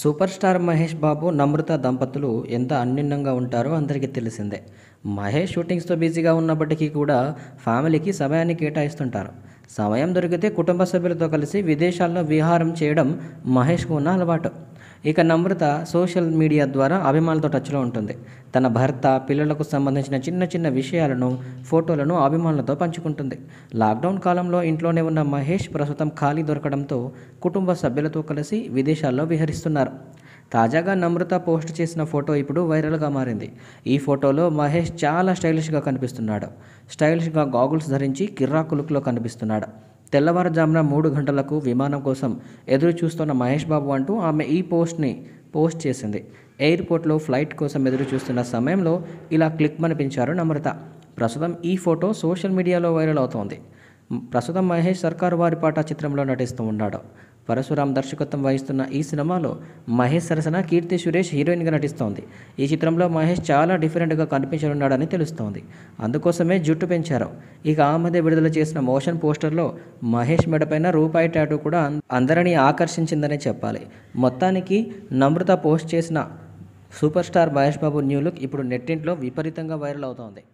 super star Mahesh Babu Namrata దంపతులు ఎంత అన్యున్నంగా ఉంటారో అందరికీ తెలిసిందే మహేష్ షూటింగ్స్తో బిజీగా ఉన్నప్పటికీ కూడా ఫ్యామిలీకి సమయాన్ని కేటాయిస్తుంటారు సమయం దొరికితే కుటుంబ సభ్యులతో కలిసి విదేశాల్లో విహారం చేయడం మహేష్కు ఉన్న అలవాటు ఇక నమ్రత సోషల్ మీడియా ద్వారా అభిమానులతో టచ్లో ఉంటుంది తన భర్త పిల్లలకు సంబంధించిన చిన్న చిన్న విషయాలను ఫోటోలను అభిమానులతో పంచుకుంటుంది లాక్డౌన్ కాలంలో ఇంట్లోనే ఉన్న మహేష్ ప్రస్తుతం ఖాళీ దొరకడంతో కుటుంబ సభ్యులతో కలిసి విదేశాల్లో విహరిస్తున్నారు తాజాగా నమ్రత పోస్ట్ చేసిన ఫోటో ఇప్పుడు వైరల్గా మారింది ఈ ఫోటోలో మహేష్ చాలా స్టైలిష్గా కనిపిస్తున్నాడు స్టైలిష్గా గాగుల్స్ ధరించి కిర్రాకు లుక్లో కనిపిస్తున్నాడు తెల్లవారుజామున మూడు గంటలకు విమానం కోసం ఎదురు చూస్తున్న మహేష్ బాబు అంటూ ఆమె ఈ పోస్ట్ని పోస్ట్ చేసింది ఎయిర్పోర్ట్లో ఫ్లైట్ కోసం ఎదురు చూస్తున్న సమయంలో ఇలా క్లిక్ అనిపించారు నమ్రత ప్రస్తుతం ఈ ఫోటో సోషల్ మీడియాలో వైరల్ అవుతోంది ప్రస్తుతం మహేష్ సర్కారు వారి పాట చిత్రంలో నటిస్తూ ఉన్నాడు పరశురామ్ దర్శకత్వం వహిస్తున్న ఈ సినిమాలో మహేష్ సరసన కీర్తి సురేష్ హీరోయిన్గా నటిస్తోంది ఈ చిత్రంలో మహేష్ చాలా డిఫరెంట్గా కనిపించనున్నాడని తెలుస్తోంది అందుకోసమే జుట్టు పెంచారు ఇక ఆ మధ్య విడుదల చేసిన మోషన్ పోస్టర్లో మహేష్ మెడపైన రూపాయి టాటూ కూడా అందరినీ ఆకర్షించిందనే చెప్పాలి మొత్తానికి నమ్రత పోస్ట్ చేసిన super star Mahesh Babu new look ఇప్పుడు నెట్టింట్లో విపరీతంగా వైరల్ అవుతోంది